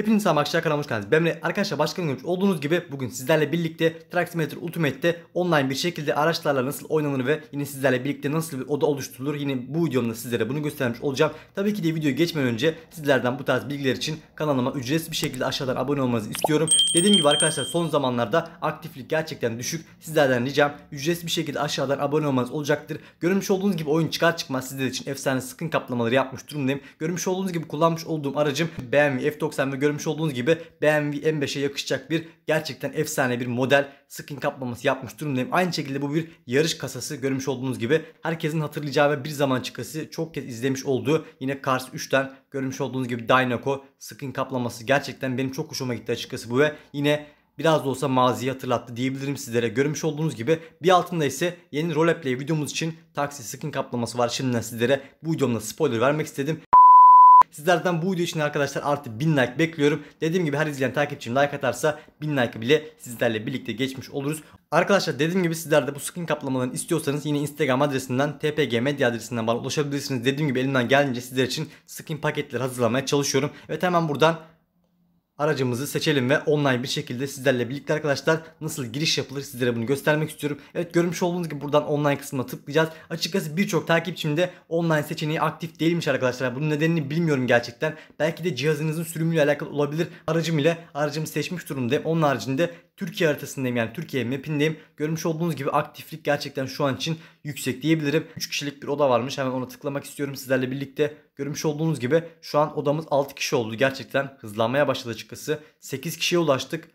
Hepiniz selam arkadaşlar kanalıma hoş geldiniz. Benimle arkadaşlar başka görmüş olduğunuz gibi bugün sizlerle birlikte Truck Simulator Ultimate'de online bir şekilde araçlarla nasıl oynanır ve yine sizlerle birlikte nasıl bir oda oluşturulur yine bu videomda sizlere bunu göstermiş olacağım. Tabii ki de videoya geçmeden önce sizlerden bu tarz bilgiler için kanalıma ücretsiz bir şekilde aşağıdan abone olmanızı istiyorum. Dediğim gibi arkadaşlar son zamanlarda aktiflik gerçekten düşük. Sizlerden ricam ücretsiz bir şekilde aşağıdan abone olmanız olacaktır. Görmüş olduğunuz gibi oyun çıkar çıkmaz sizler için efsane sıkın kaplamaları yapmış durumdayım. Görmüş olduğunuz gibi kullanmış olduğum aracım BMW F90 ve görmüş olduğunuz gibi BMW M5'e yakışacak bir gerçekten efsane bir model skin kaplaması yapmış durumdayım. Aynı şekilde bu bir yarış kasası görmüş olduğunuz gibi herkesin hatırlayacağı ve bir zaman çıkası çok kez izlemiş olduğu yine Cars 3'ten görmüş olduğunuz gibi Dynaco skin kaplaması gerçekten benim çok hoşuma gitti açıkçası bu ve yine biraz da olsa maziyi hatırlattı diyebilirim sizlere. Görmüş olduğunuz gibi bir altında ise yeni roleplay videomuz için taksi skin kaplaması var. Şimdiden sizlere bu videomda spoiler vermek istedim. Sizlerden bu video için arkadaşlar artı 1000 like bekliyorum. Dediğim gibi her izleyen takipçim like atarsa 1000 like bile sizlerle birlikte geçmiş oluruz. Arkadaşlar dediğim gibi sizler de bu skin kaplamalarını istiyorsanız yine Instagram adresinden TPG medya adresinden bana ulaşabilirsiniz. Dediğim gibi elimden geldiğince sizler için skin paketleri hazırlamaya çalışıyorum. Evet hemen buradan aracımızı seçelim ve online bir şekilde sizlerle birlikte arkadaşlar nasıl giriş yapılır sizlere bunu göstermek istiyorum. Evet görmüş olduğunuz gibi buradan online kısmına tıklayacağız. Açıkçası birçok takipçimde online seçeneği aktif değilmiş arkadaşlar. Bunun nedenini bilmiyorum gerçekten. Belki de cihazınızın sürümüyle alakalı olabilir. Aracım ile aracımı seçmiş durumdayım. Onun haricinde Türkiye haritasındayım yani Türkiye mapindeyim. Görmüş olduğunuz gibi aktiflik gerçekten şu an için yüksek diyebilirim. 3 kişilik bir oda varmış. Hemen ona tıklamak istiyorum sizlerle birlikte. Görmüş olduğunuz gibi şu an odamız 6 kişi oldu. Gerçekten hızlanmaya başladı açıkçası. 8 kişiye ulaştık.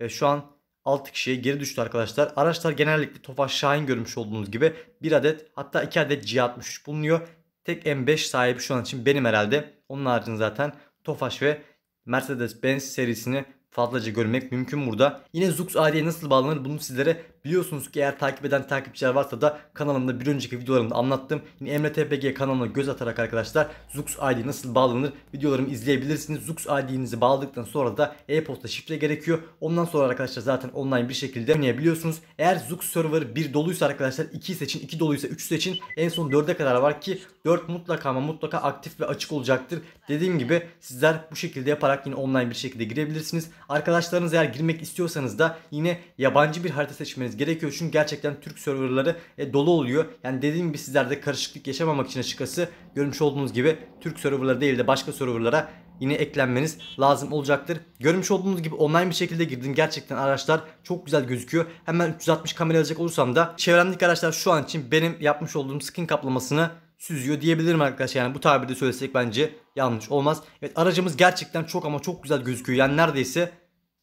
E, şu an 6 kişiye geri düştü arkadaşlar. Araçlar genellikle Tofaş Şahin görmüş olduğunuz gibi 1 adet hatta 2 adet C63 bulunuyor. Tek M5 sahibi şu an için benim herhalde. Onun haricinde zaten Tofaş ve Mercedes-Benz serisini fazlaca görmek mümkün burada. Yine Zux AD'ye nasıl bağlanır bunu sizlere biliyorsunuz ki eğer takip eden takipçiler varsa da kanalımda bir önceki videolarımda anlattım. Yine Emre TPG kanalına göz atarak arkadaşlar Zux ID nasıl bağlanır videolarımı izleyebilirsiniz. Zux ID'nizi bağladıktan sonra da e-posta şifre gerekiyor. Ondan sonra arkadaşlar zaten online bir şekilde oynayabiliyorsunuz. Eğer Zux server 1 doluysa arkadaşlar 2 seçin, 2 doluysa 3 seçin. En son 4'e kadar var ki 4 mutlaka ama mutlaka aktif ve açık olacaktır. Dediğim gibi sizler bu şekilde yaparak yine online bir şekilde girebilirsiniz. Arkadaşlarınız eğer girmek istiyorsanız da yine yabancı bir harita seçmeniz gerekiyor. Çünkü gerçekten Türk serverları e, dolu oluyor. Yani dediğim gibi sizlerde karışıklık yaşamamak için açıkçası görmüş olduğunuz gibi Türk serverları değil de başka serverlara yine eklenmeniz lazım olacaktır. Görmüş olduğunuz gibi online bir şekilde girdim. Gerçekten araçlar çok güzel gözüküyor. Hemen 360 kamera alacak olursam da çevremdeki araçlar şu an için benim yapmış olduğum skin kaplamasını süzüyor diyebilirim arkadaşlar. Yani bu tabirde söylesek bence yanlış olmaz. Evet aracımız gerçekten çok ama çok güzel gözüküyor. Yani neredeyse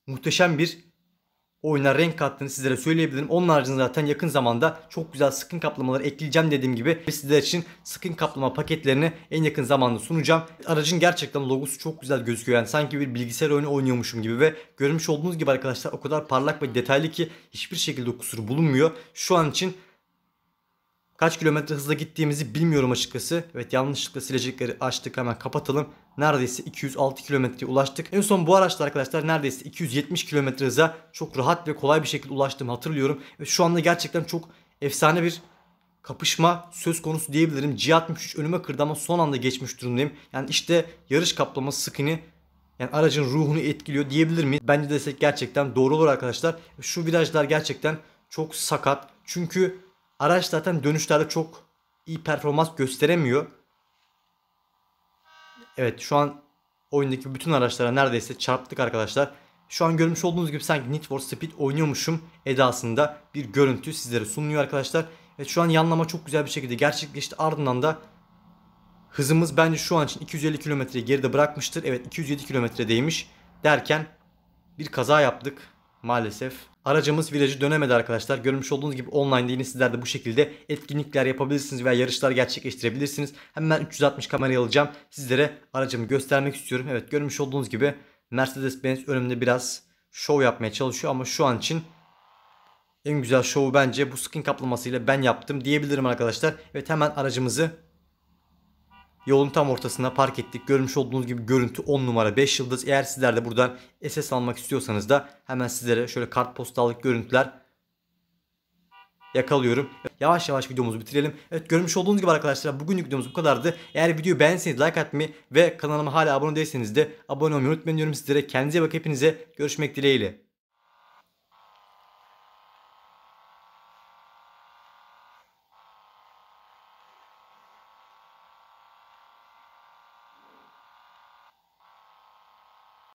muhteşem bir oyuna renk kattığını sizlere söyleyebilirim. Onun haricinde zaten yakın zamanda çok güzel sıkın kaplamaları ekleyeceğim dediğim gibi ve sizler için sıkın kaplama paketlerini en yakın zamanda sunacağım. Aracın gerçekten logosu çok güzel gözüküyor. Yani sanki bir bilgisayar oyunu oynuyormuşum gibi ve görmüş olduğunuz gibi arkadaşlar o kadar parlak ve detaylı ki hiçbir şekilde kusur bulunmuyor. Şu an için Kaç kilometre hızla gittiğimizi bilmiyorum açıkçası. Evet yanlışlıkla silecekleri açtık hemen kapatalım. Neredeyse 206 kilometreye ulaştık. En son bu araçla arkadaşlar neredeyse 270 kilometre hıza çok rahat ve kolay bir şekilde ulaştığımı hatırlıyorum. Ve şu anda gerçekten çok efsane bir kapışma söz konusu diyebilirim. G63 önüme kırdı ama son anda geçmiş durumdayım. Yani işte yarış kaplaması sıkını yani aracın ruhunu etkiliyor diyebilir miyiz? Bence desek gerçekten doğru olur arkadaşlar. Şu virajlar gerçekten çok sakat. Çünkü Araç zaten dönüşlerde çok iyi performans gösteremiyor. Evet şu an oyundaki bütün araçlara neredeyse çarptık arkadaşlar. Şu an görmüş olduğunuz gibi sanki Need for Speed oynuyormuşum edasında bir görüntü sizlere sunuyor arkadaşlar. Evet şu an yanlama çok güzel bir şekilde gerçekleşti. Ardından da hızımız bence şu an için 250 kilometreyi geride bırakmıştır. Evet 207 kilometredeymiş derken bir kaza yaptık maalesef. Aracımız virajı dönemedi arkadaşlar. Görmüş olduğunuz gibi online değil. sizler de bu şekilde etkinlikler yapabilirsiniz veya yarışlar gerçekleştirebilirsiniz. Hemen 360 kamerayı alacağım. Sizlere aracımı göstermek istiyorum. Evet görmüş olduğunuz gibi Mercedes-Benz önümde biraz şov yapmaya çalışıyor ama şu an için en güzel şovu bence bu skin kaplamasıyla ben yaptım diyebilirim arkadaşlar. Evet hemen aracımızı Yolun tam ortasına park ettik. Görmüş olduğunuz gibi görüntü 10 numara 5 yıldız. Eğer sizler de buradan SS almak istiyorsanız da hemen sizlere şöyle kartpostallık görüntüler yakalıyorum. Yavaş yavaş videomuzu bitirelim. Evet görmüş olduğunuz gibi arkadaşlar bugünlük videomuz bu kadardı. Eğer videoyu beğenseniz like atmayı ve kanalıma hala abone değilseniz de abone olmayı unutmayın diyorum sizlere. Kendinize bak hepinize görüşmek dileğiyle.